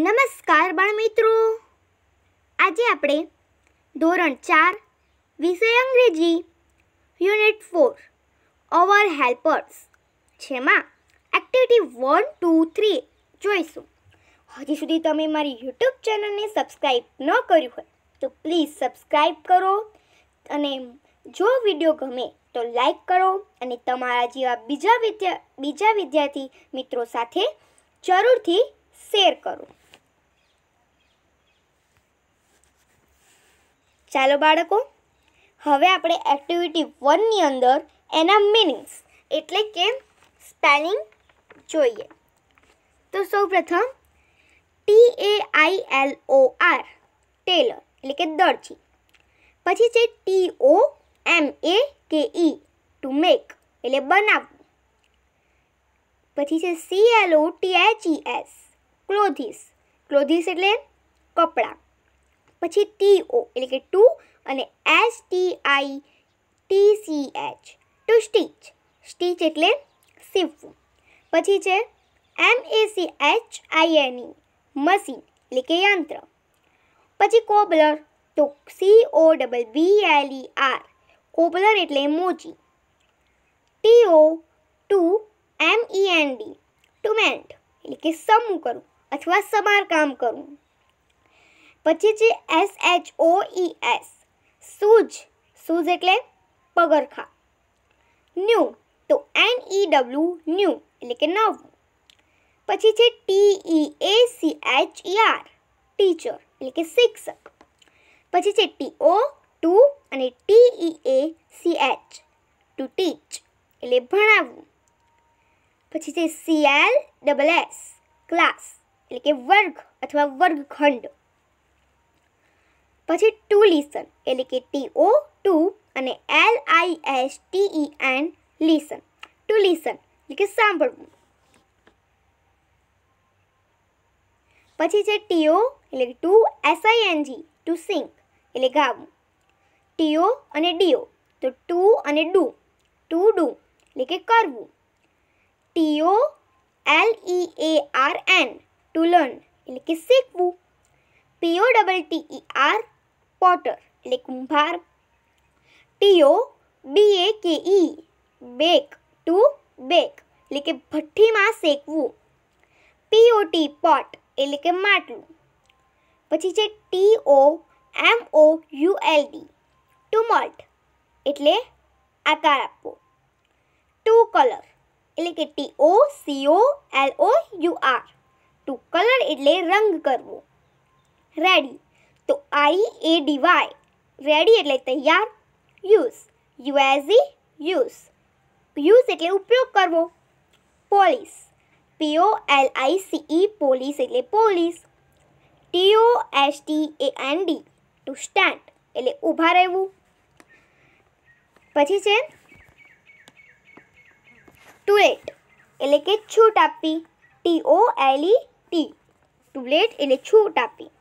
નમસ્કાર બાળ મિત્રો આજે આપણે ધોરણ ચાર વિષય અંગ્રેજી યુનિટ ફોર અવર હેલ્પર્સ જેમાં એક્ટિવિટી વન ટુ થ્રી જોઈશું હજી સુધી તમે મારી યુટ્યુબ ચેનલને સબસ્ક્રાઈબ ન કર્યું હોય તો પ્લીઝ સબસ્ક્રાઈબ કરો અને જો વિડીયો ગમે તો લાઈક કરો અને તમારા જેવા બીજા વિદ્યા બીજા વિદ્યાર્થી મિત્રો સાથે જરૂરથી શેર કરો चलो बालकों अबे एक्टिविटी 1 के अंदर एना मीनिंग्स એટલે કે સ્પેલિંગ જોઈએ તો સૌપ્રથમ T A I L O R tailor એટલે કે દરજી પછી છે T O M A K E to make એટલે બનાવ પછી છે C L O T H E S clothes clothes એટલે કપડાં પછી ટી ઓ એટલે કે ટુ અને S T I T C H to stitch stitch એટલે સીવવું પછી છે M A C H I N E machine એટલે કે યંત્ર પછી કોબલર તો C O double B L E R cobbler એટલે મોજી T O to M E N D to mend એટલે કે સમૂહ કરવું અથવા સમારકામ કરવું પછી છે S H O E S shoes shoes એટલે પગરખા ન્યુ તો N E W ન્યુ એટલે કે નવ પછી છે T E A C H E R teacher એટલે કે શિક્ષક પછી છે T O 2 અને T E A C H to teach એટલે ભણાવવું પછી છે C L X ક્લાસ એટલે કે વર્ગ अथवा વર્ગખંડ પછી ટુ લિસન એટલે કે ટી ઓ ટુ અને L I S T E N listen to listen એટલે કે સાંભળવું પછી છે ટીઓ એટલે કે ટુ એસઆઈએનજી ટુ સિંક એટલે ગાવું ટીઓ અને ડીઓ તો ટુ અને ડુ ટુ ડુ એટલે કે કરવું T O L E A R N to learn એટલે કે શીખવું P O double T E R potter એટલે કુંભાર ટીઓ બી એ કે ઈ બેક ટુ બેક એટલે કે ભઠ્ઠીમાં સેકવું પોટ પોટ એટલે કે માટલું પછી છે T O M O U L D to mould એટલે આકાર આપો ટુ કલર એટલે કે T O C O L O U R to colour એટલે રંગ કરવો રેડી તો આઈ એ ડીવાય રેડી એટલે તૈયાર યુઝ ઇ યુઝ યુઝ એટલે ઉપયોગ કરવો police P O L I C E police એટલે police T O S T A N D to stand એટલે ઊભા રહેવું પછી છે ટુ લેટ એટલે કે છૂટ આપવી T O L E T to to let એટલે છૂટ આપવી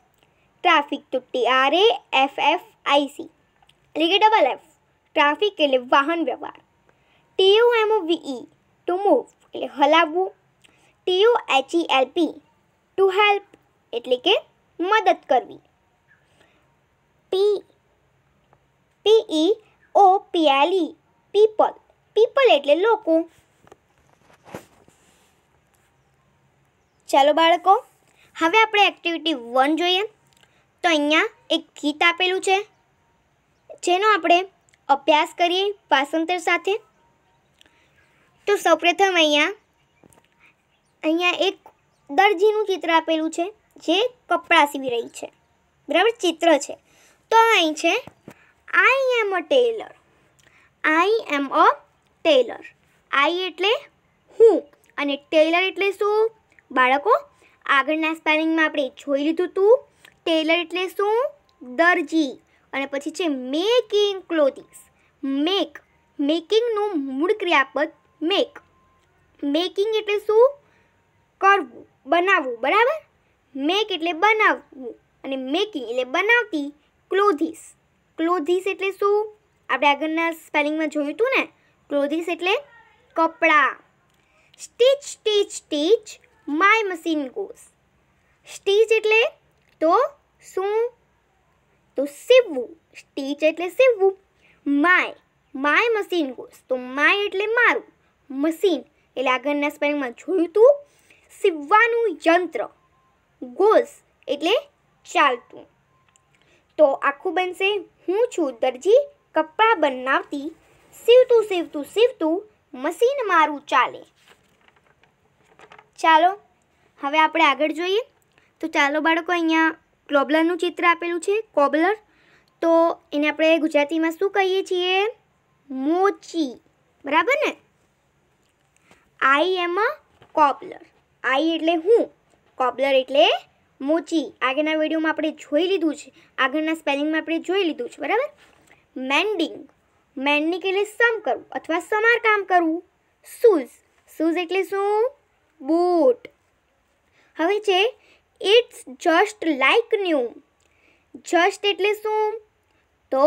traffic to T R A F F I C એટલે ડબલ એફ ટ્રાફિક એટલે વાહન વ્યવહાર T U M O V E to move એટલે હલાબુ T U H E L P to help એટલે કે મદદ કરવી પી પી ઈ ઓ પી એ લિ પીપલ પીપલ એટલે લોકો ચાલો બાળકો હવે આપણે એક્ટિવિટી 1 જોઈએ તો અહીંયા એક ગીત આપેલું છે જેનો આપણે અભ્યાસ કરીએ ભાષાંતર સાથે તો સૌપ્રથમ અહીંયા અહીંયા એક દરજીનું ચિત્ર આપેલું છે જે કપડાં સીવી રહી છે બરાબર ચિત્ર છે તો અહીં છે આઈ એમ અ ટેલર આઈ એમ અ ટેલર આઈ એટલે હું અને ટેલર એટલે શું બાળકો આગળના સ્પેલિંગમાં આપણે જોઈ લીધું હતું ટેલર એટલે શું દરજી અને પછી છે મેકિંગ ક્લોથિંગ્સ મેક મેકિંગનું મૂળ ક્રિયાપદ મેક મેકિંગ એટલે શું કરવું બનાવવું બરાબર મેક એટલે બનાવવું અને મેકિંગ એટલે બનાવતી ક્લોથિસ ક્લોથિસ એટલે શું આપણે આગળના સ્પેલિંગમાં જોયું હતું ને ક્લોથિસ એટલે કપડાં stitch stitch stitch my machine goes stitch એટલે તો સુ તુ સેવુ સ્ટીચ એટલે સેવુ માય માય મશીન ગોસ તો માય એટલે મારું મશીન એટલે આઘન ના સ્પેન માં જોયું તું સિવવાનું યંત્ર ગોસ એટલે ચાલતું તો આખું બનશે હું છું દરજી કપડા બનાવતી સીવતું સીવતું સીવતું મશીન મારું ચાલે ચાલો હવે આપણે આગળ જોઈએ તો ચાલો બાળકો અહીંયા કોબલરનું ચિત્ર આપેલું છે કોબલર તો એને આપણે ગુજરાતીમાં શું કહીએ છીએ મોચી બરાબર ને આઈ એમ અ કોબલર આઈ એટલે હું કોબલર એટલે મોચી આગળના વિડીયોમાં આપણે જોઈ લીધું છે આગળના સ્પેલિંગમાં આપણે જોઈ લીધું છે બરાબર મેન્ડિંગ મેન્ડિંગ એટલે સમ કરવું અથવા સમાર કામ કરવું શૂઝ શૂઝ એટલે શું બૂટ હવે છે it's just like new just એટલે શું તો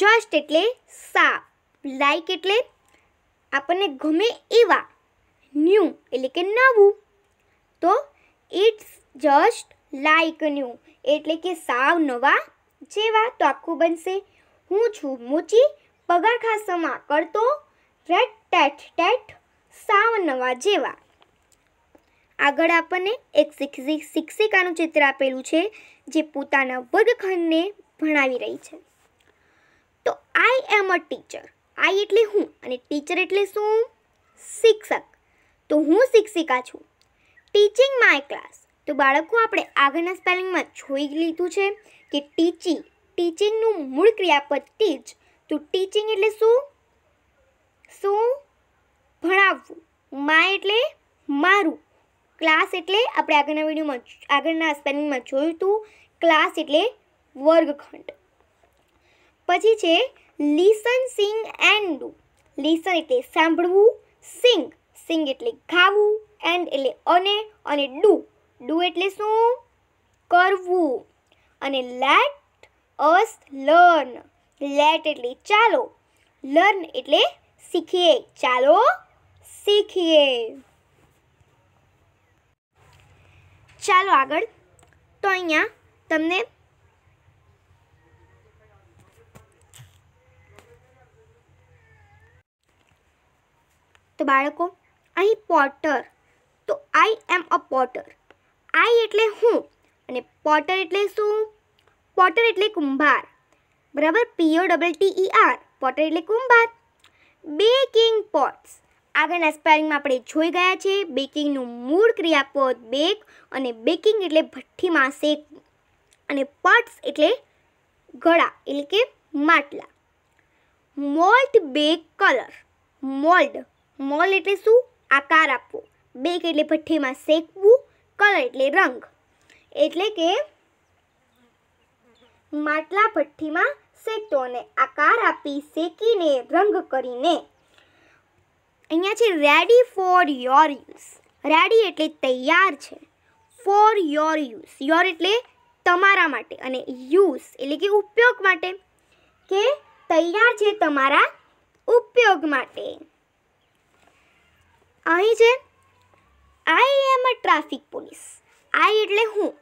जस्ट એટલે સાયક એટલે આપણે ઘમે ઇવા ન્યુ એટલે કે નવુ તો ઈટ્સ जस्ट लाइक न्यू એટલે કે સાવ નવા જેવા તો આપકો બનશે હું છું મૂચી બગરખા સમા કરતો રેડ ટેટ ટેટ સાવ નવા જેવા આગળ આપણને એક શિક્ષિકાનું ચિત્ર આપેલું છે જે પોતાના વર્ગખંડને ભણાવી રહી છે તો આઈ એમ અ ટીચર આઈ એટલે હું અને ટીચર એટલે શું શિક્ષક તો હું શિક્ષિકા છું ટીચિંગ માય ક્લાસ તો બાળકો આપણે આગળના સ્પેલિંગમાં જોઈ લીધું છે કે ટીચિંગ ટીચિંગનું મૂળ ક્રિયાપદ ટીચ તો ટીચિંગ એટલે શું શું ભણાવવું મા એટલે મારું ક્લાસ એટલે આપણે આગળના વિડીયોમાં આગળના સ્પેલિંગમાં જોયું હતું ક્લાસ એટલે વર્ગખંડ પછી છે listen sing and do listen એટલે સાંભળવું સિંગ સિંગ એટલે ખાવું એન્ડ એટલે અને અને ડુ ડુ એટલે શું કરવું અને લેટ અસ લર્ન લેટ એટલે ચાલો લર્ન એટલે શીખીએ ચાલો શીખીએ ચાલો આગળ તો અહીંયા તમને તો બાળકો અહીં પોટર તો આઈ એમ અ પોટર આઈ એટલે હું અને પોટર એટલે શું પોટર એટલે કુંભાર બરાબર પીઓ double T E R Potter એટલે કુંભાર બે કિંગ પોટ્સ આગળના સ્પારિંગમાં આપણે જોઈ ગયા છે બેકિંગનું મૂળ ક્રિયાપદ બેક અને બેકિંગ એટલે ભઠ્ઠીમાં શેક અને પટ્સ એટલે ગળા એટલે કે માટલા mould bake colour mould mould એટલે શું આકાર આપવો બેક એટલે ભઠ્ઠીમાં શેકવું કલર એટલે રંગ એટલે કે માટલા ભઠ્ઠીમાં શેકતો અને આકાર આપી શેકીને રંગ કરીને અહીંયા છે ready for your use ready એટલે તૈયાર છે ફોર યોર યુઝ યોર એટલે તમારા માટે અને યુઝ એટલે કે ઉપયોગ માટે કે તૈયાર છે તમારા ઉપયોગ માટે અહીં છે આઈ એમ અ ટ્રાફિક પોલીસ આઈ એટલે હું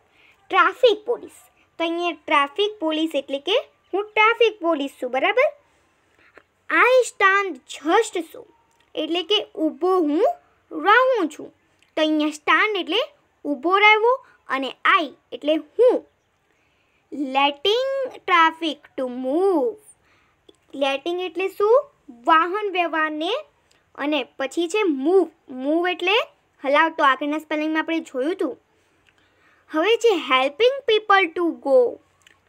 ટ્રાફિક પોલીસ તો અહીંયા ટ્રાફિક પોલીસ એટલે કે હું ટ્રાફિક પોલીસ છું બરાબર આઈ સ્ટાન્ડ જસ્ટ શું એટલે કે ઊભો હું રહું છું તો અહીંયા સ્ટાન્ડ એટલે ઊભો રહેવો અને આઈ એટલે હું letting traffic to move letting એટલે શું વાહન વ્યવહારને અને પછી છે મૂવ મૂવ એટલે હલાવતો આગળના સ્પેલિંગમાં આપણે જોયું હતું હવે છે હેલ્પિંગ પીપલ ટુ ગો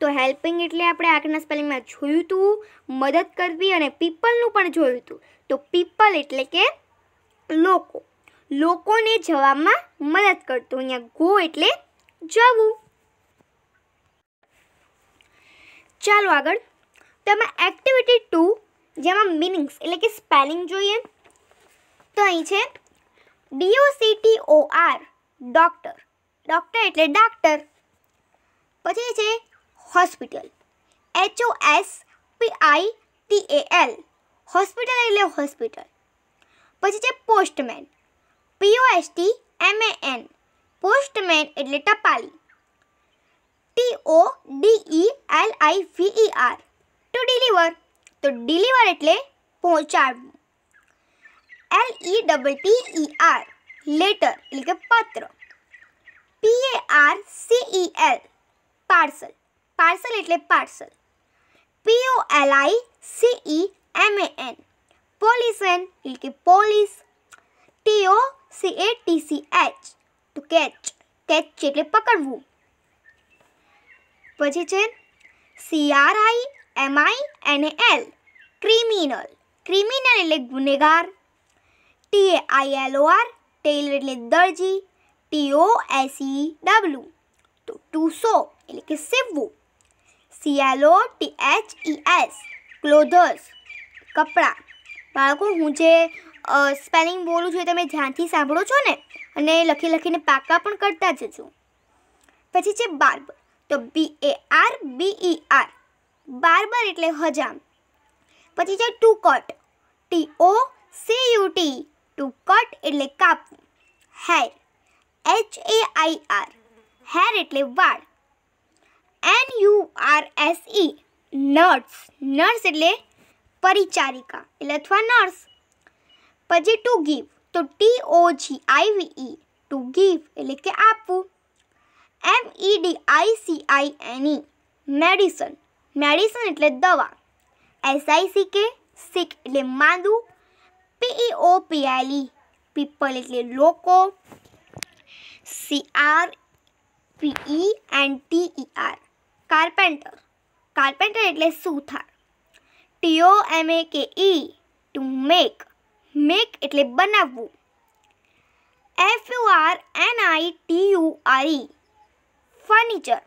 તો હેલ્પિંગ એટલે આપણે આગળના સ્પેલિંગમાં જોયું હતું મદદ કરવી અને પીપલનું પણ જોયું હતું તો પીપલ એટલે કે લોકો લોકોને જવામાં મદદ કરતો અહીંયા ગો એટલે જવું ચાલો આગળ તેમાં એક્ટિવિટી ટુ જેમાં મિનિંગ્સ એટલે કે સ્પેલિંગ જોઈએ તો અહીં છે D O C T O R doctor doctor એટલે ડાક્ટર પછી છે hospital H O S P I T A L hospital એટલે હોસ્પિટલ પછી જે postman P O S T M A N postman એટલે ટપાળી T O D E L I V E R to deliver તો deliver એટલે પહોંચાડવું L E T T E R letter એટલે પત્ર P A R C E L parcel parcel એટલે parcel P O L I C E M A N policeman એટલે police T O C A T C H to catch catch એટલે પકડવું પછી છે C R I M I N A L criminal criminal એટલે ગુનેગાર T A I L O R tailor એટલે દરજી T O S E W તો to sew એટલે કે સેવવું C L O T H E S clothes કપડાં બાળકો હું જે સ્પેલિંગ બોલું છું એ તમે ધ્યાનથી સાંભળો છો ને અને લખી લખીને પાકા પણ કરતા જજો પછી છે બાર્બર તો B A R B E R barber એટલે હજામ પછી છે to cut T O C U T to cut એટલે કાપવું hair H A I R hair એટલે વાળ N U R S E nurse nurse એટલે પરિચારિકા એટલે અથવા નર્સ પછી ટુ ગીવ તો T O G I V E to give એટલે કે આપવું M E D I C I N E medicine medicine એટલે દવા સી કે સિક એટલે માંદું પીઈ ઓ ઈ પીપલ એટલે લોકો C R P E N T E R carpenter carpenter એટલે સુથાર ટીઓ એમ એ કે ઈ ટુ મેક મેક એટલે બનાવવું F U R N I T U R E furniture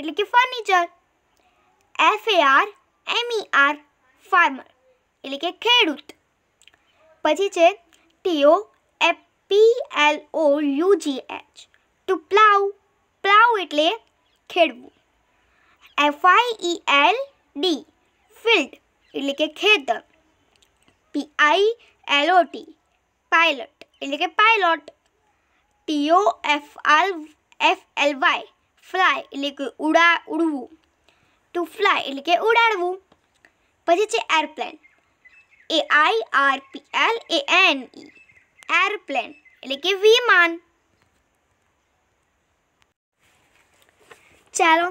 એટલે કે furniture F A R M E R farmer એટલે કે ખેડૂત પછી છે ટીઓ એપ P L O U G H to plough plough એટલે खेड़वू F I E L D field એટલે કે ખેતર P I L O T pilot એટલે કે pilot T O F L Y fly એટલે કે ઉડા ઉડવું ટુ ફ્લાય એટલે કે ઉડાડવું પછી છે airplane A I R P L A N E airplane એટલે કે વિમાન ચાલો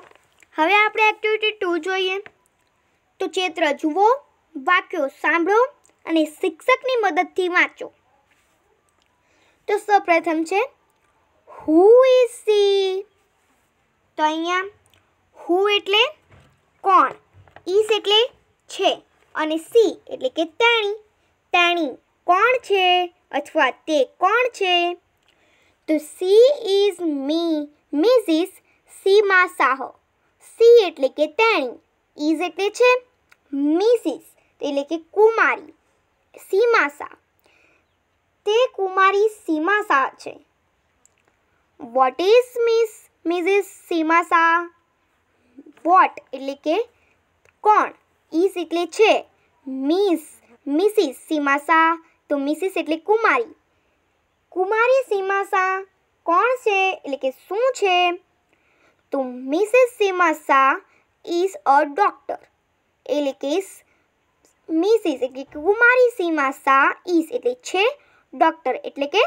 હવે આપણે એક્ટિવિટી ટુ જોઈએ તો ચિત્ર જુઓ વાક્યો સાંભળો અને શિક્ષકની મદદથી વાંચો તો સૌપ્રથમ છે હુ ઇઝ સી તો અહીંયા હુ એટલે કોણ ઇસ એટલે છે અને સી એટલે કે તેણી તેણી કોણ છે અથવા તે કોણ છે તો સી ઇઝ મી Ms is Seema Saha she એટલે કે તેણી ઇઝ એટલે છે મિસિસ એટલે કે કુમારી સીમા શાહ તે કુમારી સીમા શાહ છે what is Miss Mrs Seema Shah what એટલે કે કોણ ઇઝ એટલે છે મિસ મિસિસ સીમા શાહ તો મિસિસ એટલે કુમારી કુમારી સીમા શાહ કોણ છે એટલે કે શું છે તો Mrs Seema Shah is a doctor એટલે કે મિસિસ એટલે કે કુમારી સીમા શાહ ઇઝ એટલે છે ડોક્ટર એટલે કે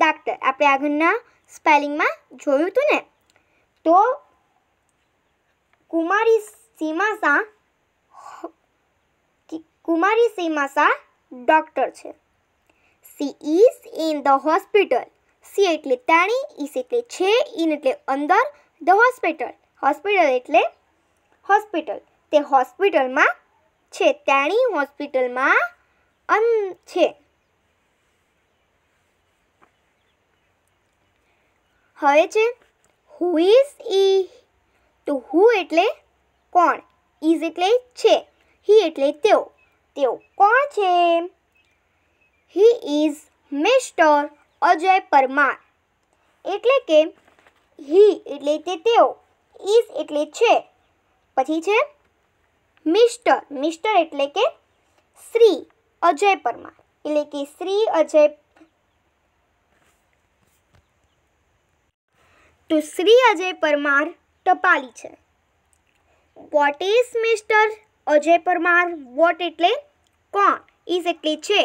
ડાક્ટર આપણે આગળના સ્પેલિંગમાં જોયું હતું ને તો કુમારી સીમા શાહ કુમારી સીમા શાહ ડોક્ટર છે she is in the hospital she એટલે તાણી ઇઝ એટલે છે ઇન એટલે અંદર ધ હોસ્પિટલ હોસ્પિટલ એટલે હોસ્પિટલ તે હોસ્પિટલમાં છે તેણી હોસ્પિટલમાં અન છે હવે છે હુ ઇઝ ઈ તો હુ એટલે કોણ ઇઝ એટલે છે હી એટલે તેઓ તેઓ કોણ છે he is Mr Ajay Parmar એટલે કે હી એટલે તે તેઓ ઇઝ એટલે છે પછી છે મિસ્ટર મિસ્ટર એટલે કે શ્રી અજય પરમાર એટલે કે શ્રી અજય તો શ્રી અજય પરમાર ટપાલી છે what is Mr Ajay Parmar what એટલે કોણ ઇઝ એટલે છે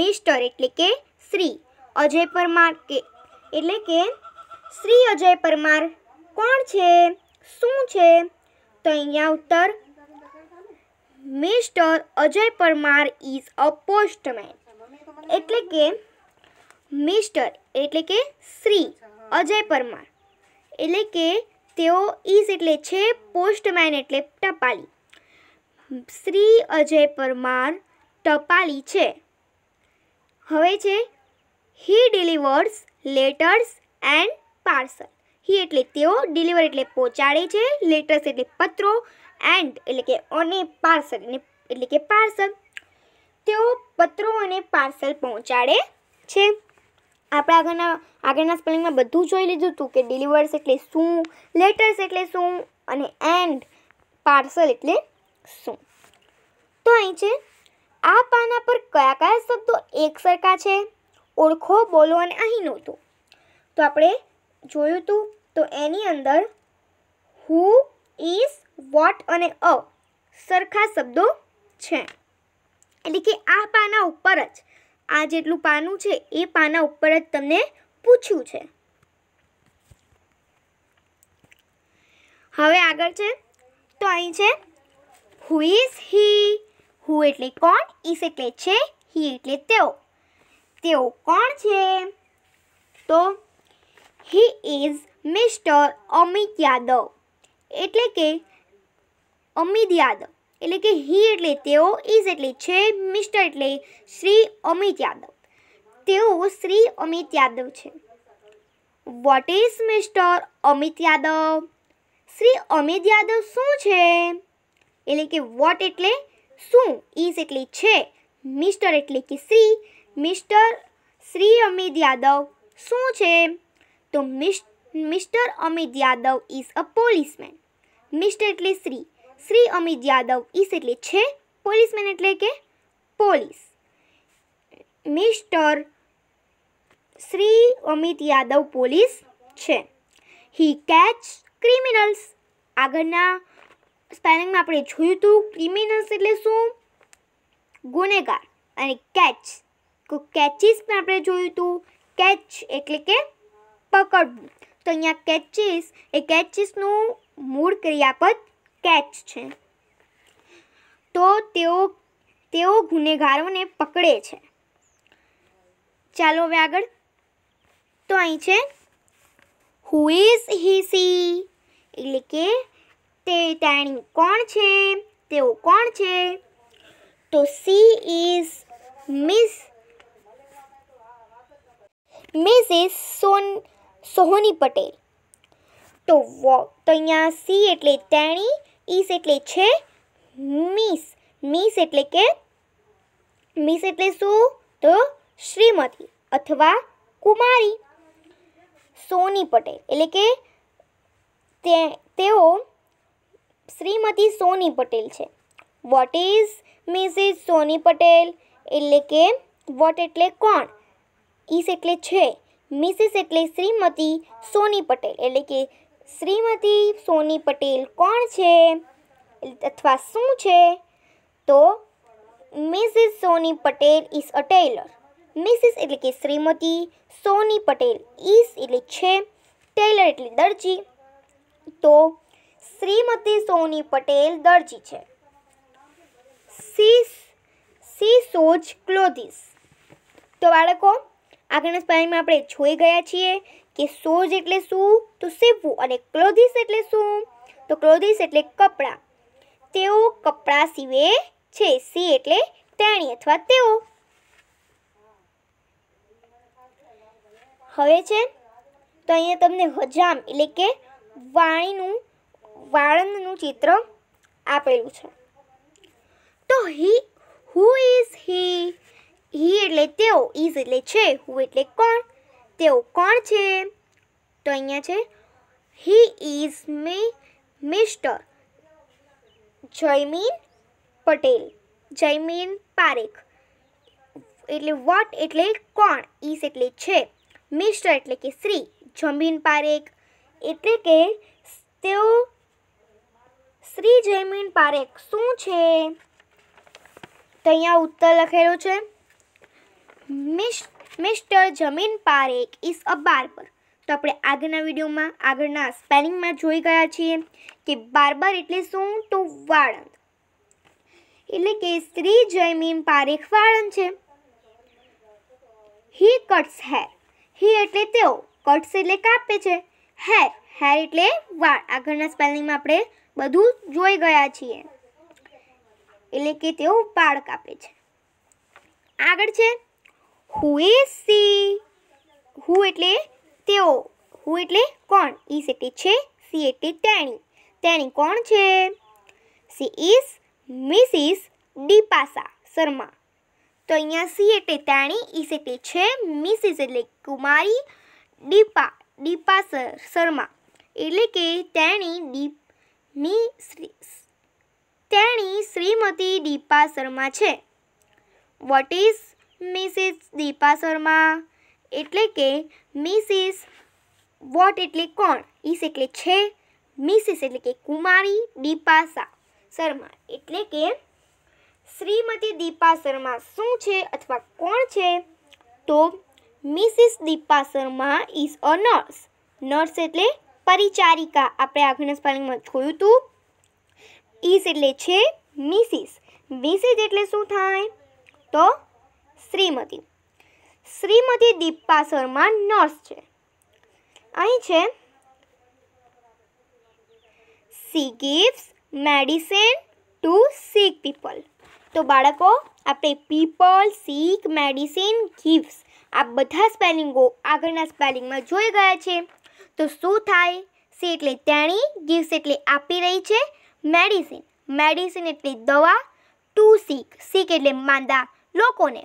મિસ્ટર એટલે કે શ્રી અજય પરમાર કે એટલે કે શ્રી અજય પરમાર કોણ છે શું છે તો અહીંયા ઉત્તર Mr Ajay Parmar is a postman એટલે કે મિસ્ટર એટલે કે શ્રી અજય પરમાર એટલે કે તેઓ ઇઝ એટલે છે પોસ્ટમેન એટલે ટપાલી શ્રી અજય પરમાર ટપાલી છે હવે છે he delivers letters and parcel he એટલે તેઓ ડિલિવર એટલે પહોંચાડે છે લેટર્સ એટલે પત્રો એન્ડ એટલે કે ઓને પાર્સલ એટલે કે પાર્સલ તેઓ પત્રો અને પાર્સલ પહોંચાડે છે આપણે આગળના આગળના સ્પેલિંગમાં બધું જોઈ લીધું હતું કે ડિલિવર્સ એટલે શું લેટર્સ એટલે શું અને એન્ડ પાર્સલ એટલે શું તો અહીં છે આ પાના પર કયા કયા શબ્દો એક સરખા છે ઓળખો બોલો અને અહીં નહોતું તો આપણે જોયું તું તો એની અંદર હુ ઇઝ વોટ અને અ સરખા શબ્દો છે એટલે કે આ પાના ઉપર જ આ જેટલું પાનું છે એ પાના ઉપર જ તમને પૂછ્યું છે હવે આગળ છે તો અહીં છે હુ ઇઝ હી હુ એટલે કોણ ઇસ એટલે છે હી એટલે તેઓ તેઓ કોણ છે તો he is mr amit yadav એટલે કે અમિત યાદવ એટલે કે હી એટલે તેઓ ઇઝ એટલે છે મિસ્ટર એટલે શ્રી અમિત યાદવ તે શ્રી અમિત યાદવ છે what is Mr Amit Yadav Shri Amit Yadav શું છે એટલે કે વોટ એટલે શું ઇઝ એટલે છે મિસ્ટર એટલે કે શ્રી મિસ્ટર શ્રી અમિત યાદવ શું છે Mr Mr Amit Yadav is a policeman Mr એટલે શ્રી અમિત યાદવ ઇસ એટલે છે પોલીસમેન એટલે કે police Mr Shri Amit Yadav police છે హి કેચ ક્રિમિનલ્સ આગરના સ્પેલિંગ માં આપણે જોયુંતું ક્રિમિનલ્સ એટલે શું ગુનેગાર અને કેચ કો કેચેસ આપણે જોયુંતું કેચ એટલે કે પકડવું તો અહીંયા કેચિસ એ કેચિસનું મૂળ ક્રિયાપદ કેચ છે તો તેઓ તેઓ ગુનેગારોને પકડે છે ચાલો હવે આગળ તો અહીં છે હુ ઇઝ સી એટલે કે તે તેણી કોણ છે તેઓ કોણ છે તો she is Miss Miss is સોન સોહની પટેલ તો વો તો અહીંયા સી એટલે તેણી ઈસ એટલે છે મિસ મિસ એટલે કે મિસ એટલે શું તો શ્રીમતી અથવા કુમારી સોની પટેલ એટલે કે તે તેઓ શ્રીમતી સોની પટેલ છે what is Mrs Soni Patel એટલે કે વોટ એટલે કોણ ઇસ એટલે છે મિસિસ એટલે શ્રીમતી સોની પટેલ એટલે કે શ્રીમતી સોની પટેલ કોણ છે અથવા શું છે તો Mrs Soni Patel is a tailor Mrs એટલે કે શ્રીમતી સોની પટેલ ઇઝ એટલે છે ટેલર એટલે દરજી તો શ્રીમતી સોની પટેલ દરજી છે સી સી સોજ ક્લોધિસ તો બાળકો આગળના સ્પાઈમાં આપણે જોઈ ગયા છીએ કે સોજ એટલે શું તો સીવવું અને ક્લોધિસ એટલે શું તો ક્લોધિસ એટલે કપડાં તેઓ કપડાં સીવે છે સી એટલે તેણી અથવા તેઓ હવે છે તો અહીંયા તમને હજામ એટલે કે વાણીનું વાળંદનું ચિત્ર આપેલું છે તો હી હુ ઇઝ હી હી એટલે તેઓ ઇઝ એટલે છે હુ એટલે કોણ તેઓ કોણ છે તો અહીંયા છે હી ઇઝ મી મિસ્ટર જયમીન પટેલ જયમીન પારેખ એટલે વોટ એટલે કોણ ઇઝ એટલે છે મિસ્ટર એટલે કે શ્રી જમીન પારેખ એટલે કે તેઓ શ્રી જયમીન પારેખ શું છે તો અહીંયા ઉત્તર લખેલો છે મિસ્ટર જમીન પારેખ ઇઝ અ બાર્બર તો આપણે આગળના વિડીયોમાં આગળના સ્પેલિંગમાં જોઈ ગયા છીએ કે બાર્બર એટલે શું તો વાળંદ એટલે કે સ્ત્રી જમીન પારેખ વાળંદ છે હી કટ્સ હેર હી એટલે તેઓ કટ્સ એટલે કાપે છે હેર હેર એટલે વાળ આગળના સ્પેલિંગમાં આપણે બધું જોઈ ગયા છીએ એટલે કે તેઓ વાળ કાપે છે આગળ છે હુ ઇઝ સી હુ એટલે તેઓ હુ એટલે કોણ ઇઝ એટલે છે સી એટલે તેણી તેણી કોણ છે she is Mrs Deepa Sharma તો અહીંયા સી એટલે તેણી ઇઝ એટલે છે મિસિસ એટલે કુમારી ડીપા ડીપા શર્મા એટલે કે તેણી ડીપ મી શ્રી તેણી શ્રીમતી દીપા શર્મા છે what is Mrs Deepa Sharma એટલે કે મિસિસ વોટ એટલે કોણ ઈસ એટલે છે મિસિસ એટલે કે કુમારી દીપાસા શર્મા એટલે કે શ્રીમતી દીપા શર્મા શું છે અથવા કોણ છે તો Mrs Deepa Sharma is a nurse nurse એટલે પરિચારિકા આપણે આગળના સ્પેલિંગમાં જોયું હતું ઇઝ એટલે છે મિસિસ મિસિસ એટલે શું થાય તો શ્રીમતી શ્રીમતી દીપા શર્મા નર્સ છે અહીં છે she gift medicine to sick people તો બાળકો આપણે પીપલ સીક મેડિસિન ગિફ્ટ આ બધા સ્પેલિંગો આગળના સ્પેલિંગમાં જોઈ ગયા છે તો શું થાય સી એટલે તેણી ગિફ્ટ એટલે આપી રહી છે મેડિસિન મેડિસિન એટલે દવા ટુ સીક સીક એટલે માંદા લોકોને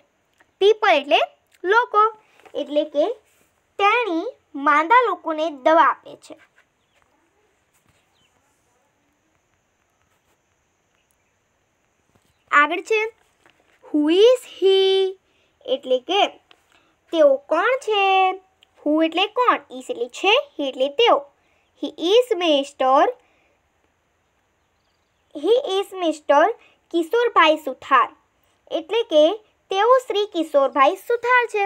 પીપલ એટલે લોકો એટલે કે તેણી માંદા લોકોને દવા આપે છે આગળ છે હુ ઇઝ હી એટલે કે તેઓ કોણ છે હુ એટલે કોણ ઇઝ એટલે છે હી એટલે તેઓ he is Mr he is Mr Kishorbhai Suthar એટલે કે તેઓ શ્રી કિશોરભાઈ સુથાર છે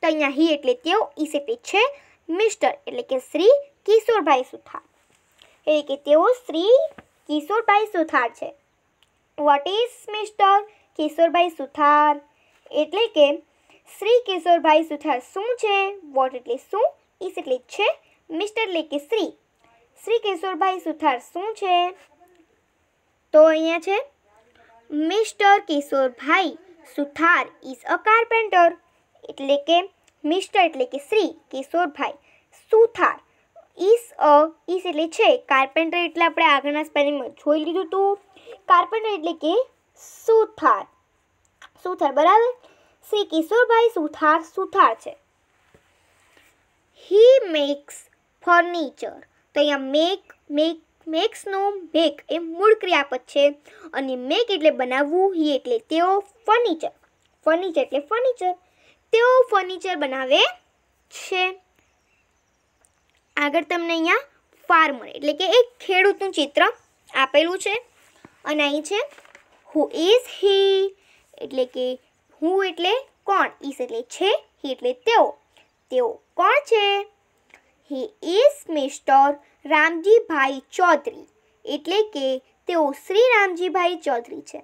તો અહીંયા હી એટલે તેઓ ઈસે પે છે મિસ્ટર એટલે કે શ્રી કિશોરભાઈ સુથાર એટલે કે તેઓ શ્રી કિશોરભાઈ સુથાર છે what is Mr Kishorbhai Suthar એટલે કે શ્રી કેશોરભાઈ સુથાર શું છે વોટ એટલે શું ઈસે એટલે છે મિસ્ટર એટલે કે શ્રી શ્રી કેશોરભાઈ સુથાર શું છે તો અહીંયા છે Mr Kishorbhai Suthar is a carpenter એટલે કે મિસ્ટર એટલે કે શ્રી Kishorbhai Suthar is a is એટલે છે કાર્પેન્ટર એટલે આપણે આગળના સ્પેલિંગમાં જોઈ લીધું હતું કાર્પેન્ટર એટલે કે સુથાર સુથાર બરાબર શ્રી કિશોરભાઈ સુથાર સુથાર છે હી મેક્સ ફર્નિચર તો અહીંયા મેક મેક મેક્સનો મેક એ મૂળ ક્રિયાપદ છે અને મેક એટલે બનાવવું હી એટલે તેઓ ફર્નિચર ફર્નિચર એટલે ફર્નિચર તેઓ ફર્નિચર બનાવે છે આગળ તમને અહીંયા ફાર્મર એટલે કે એક ખેડૂતનું ચિત્ર આપેલું છે અને અહીં છે હુ ઇઝ હી એટલે કે હું એટલે કોણ ઇઝ એટલે છે હી એટલે તેઓ તેઓ કોણ છે he is mr ramji bhai choudhary એટલે કે તે શ્રી રામજીભાઈ ચૌધરી છે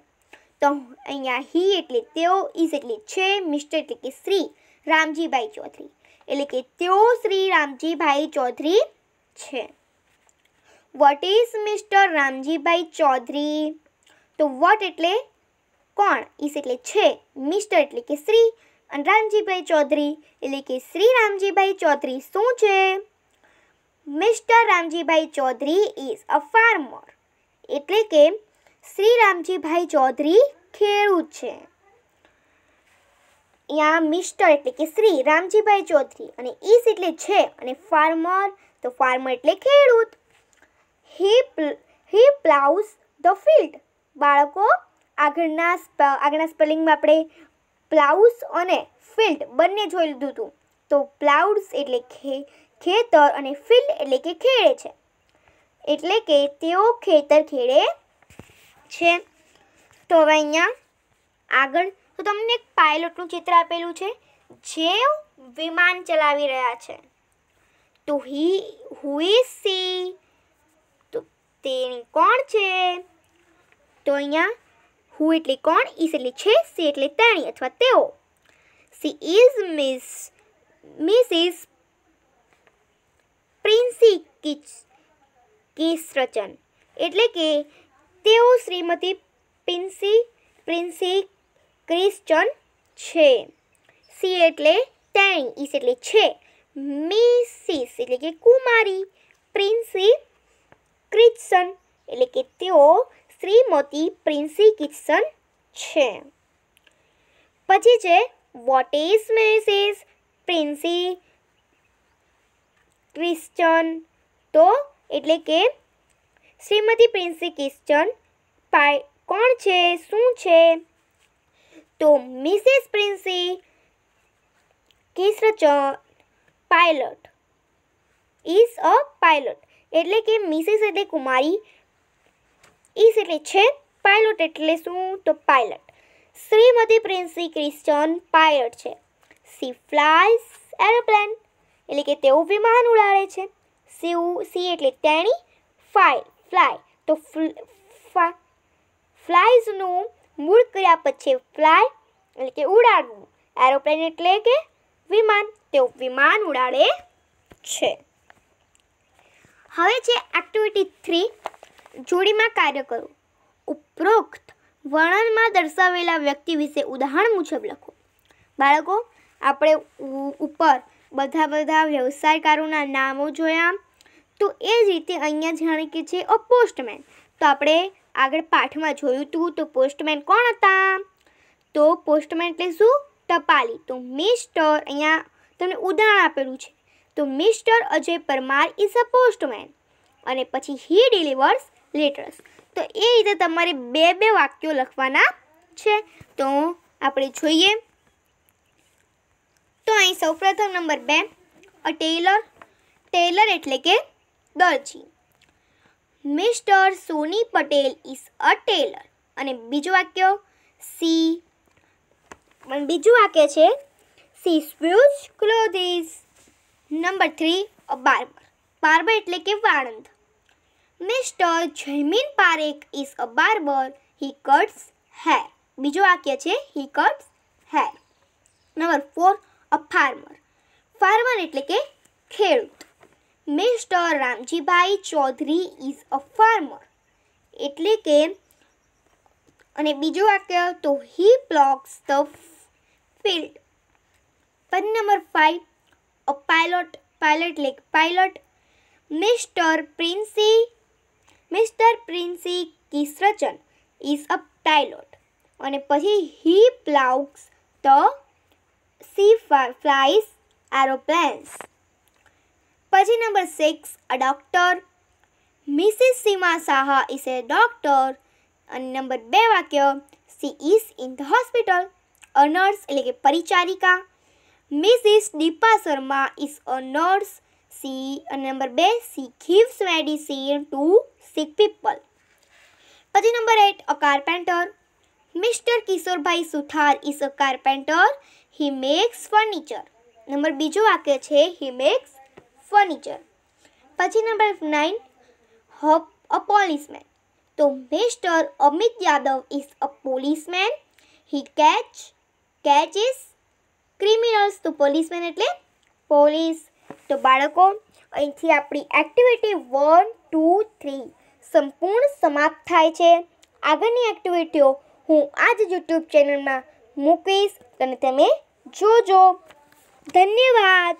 તો અહિયાં હી એટલે તે ઈઝ એટલે છે મિસ્ટર એટલે કે શ્રી રામજીભાઈ ચૌધરી એટલે કે તે શ્રી રામજીભાઈ ચૌધરી છે what is Mr Ramjibhai Chaudhary તો વોટ એટલે કોણ ઈસ એટલે છે મિસ્ટર એટલે કે શ્રી અને રામજીભાઈ ચૌધરી એટલે કે શ્રી રામજીભાઈ ચૌધરી શું છે Mr Ramjibhai Chaudhary is a farmer એટલે કે શ્રી રામજીભાઈ ચૌધરી ખેડૂત છે અહીંયા મિસ્ટર એટલે કે શ્રી રામજીભાઈ ચૌધરી અને ઇઝ એટલે છે અને ફાર્મર તો ફાર્મર એટલે ખેડૂત હી હી પ્લાઉઝ ધ ફિલ્ડ બાળકો આગળના આગળના સ્પેલિંગમાં આપણે પ્લાઉસ અને ફિલ્ડ બંને જોઈ લીધું હતું તો પ્લાઉડ્સ એટલે ખે ખેતર અને ફિલ્ડ એટલે કે ખેડે છે એટલે કે તેઓ ખેતર ખેડે છે તો હવે અહીંયા આગળ તો તમને એક પાયલોટનું ચિત્ર આપેલું છે જે વિમાન ચલાવી રહ્યા છે તો હી હુ ઇઝ સી તો તેની કોણ છે તો અહીંયા હુ એટલે કોણ ઇઝ એટલે છે સી એટલે તેણી અથવા તેઓ she is Miss Miss is Princy किड्स किसरचन એટલે કે તેઓ શ્રીમતી પिन्સી પ્રિન્સી ક્રિશ્ચન છે સી એટલે ટેંગ ઈસ એટલે છે મિસિસ એટલે કે कुमारी પ્રિન્સી ક્રિશ્ચન એટલે કે તેઓ શ્રીમતી પ્રિન્સી કિશ્ચન છે પછી જે વોટેજ મેસેસ પ્રિન્સી ક્રિશ્ચન તો એટલે કે શ્રીમતી પ્રિન્સી ક્રિશ્ચન પાય કોણ છે શું છે તો Mrs Princy Christian pilot is a pilot એટલે કે મિસિસ એટલે કુમારી ઇઝ એટલે છે પાયલટ એટલે શું તો પાયલટ શ્રીમતી પ્રિન્સી ક્રિશ્ચન પાયલટ છે સી ફ્લાઇઝ એરોપ્લેન એટલે કે તેઓ વિમાન ઉડાડે છે સીવ સી એટલે તેણી ફાય ફ્લાય તો ફ્લાયઝનું મૂળ કર્યા પછી ફ્લાય એટલે કે ઉડાડવું એરોપ્લેન એટલે કે વિમાન તેઓ વિમાન ઉડાડે છે હવે છે એક્ટિવિટી થ્રી જોડીમાં કાર્ય કરવું ઉપરોક્ત વર્ણનમાં દર્શાવેલા વ્યક્તિ વિશે ઉદાહરણ મુજબ લખો બાળકો આપણે ઉપર બધા બધા વ્યવસાયકારોના નામો જોયા તો એ જ રીતે અહીંયા જાણે કે છે અ પોસ્ટમેન તો આપણે આગળ પાઠમાં જોયું હતું તો પોસ્ટમેન કોણ હતા તો પોસ્ટમેન એટલે શું ટપાલી તો મિસ્ટર અહીંયા તમને ઉદાહરણ આપેલું છે તો Mr Ajay Parmar is a postman અને પછી હી ડિલિવર્સ લેટર્સ તો એ રીતે તમારે બે બે વાક્યો લખવાના છે તો આપણે જોઈએ તો અહીં સૌપ્રથમ નંબર બે અ ટેલર ટેલર એટલે કે દરજી Mr Soni Patel is a tailor અને બીજું વાક્ય સી બીજું વાક્ય છે સી સ્પ્યુઝ clothes number three a barber barber એટલે કે વાણંદ Mr Jaimin Parekh is a barber he cuts hair બીજું વાક્ય છે he cuts hair number four a farmer farmer એટલે કે ખેડૂત Mr Ramjibhai Chaudhary is a farmer એટલે કે અને બીજું વાક્ય તો હી પ્લોક્સ ધ ફિલ્ડ પદ number five a pilot pilot લેક pilot Mr Princy Mr Princy Christian is a pilot અને પછી he ploughs the see flies aeroplane પછી number 6 a doctor Mrs Seema Saha is a doctor અને નંબર 2 વાક્ય she is in the hospital a nurse એટલે કે પરિચારિકા Mrs Deepa Sharma is a nurse she અને number 2 she gives medicine to sick people પછી number 8 a carpenter Mr Kishorbhai Suthar is a carpenter he makes furniture number બીજું વાક્ય છે he makes furniture પછી number nine હોપ અ પોલીસમેન તો Mr Amit Yadav is a policeman he catch catch is criminals તો policeman એટલે police તો બાળકો અહીંથી આપણી એક્ટિવિટી વન ટુ થ્રી સંપૂર્ણ સમાપ્ત થાય છે આગળની એક્ટિવિટીઓ હું આ જ યુટ્યુબ ચેનલમાં મૂકીશ અને તમે જોજો ધન્યવાદ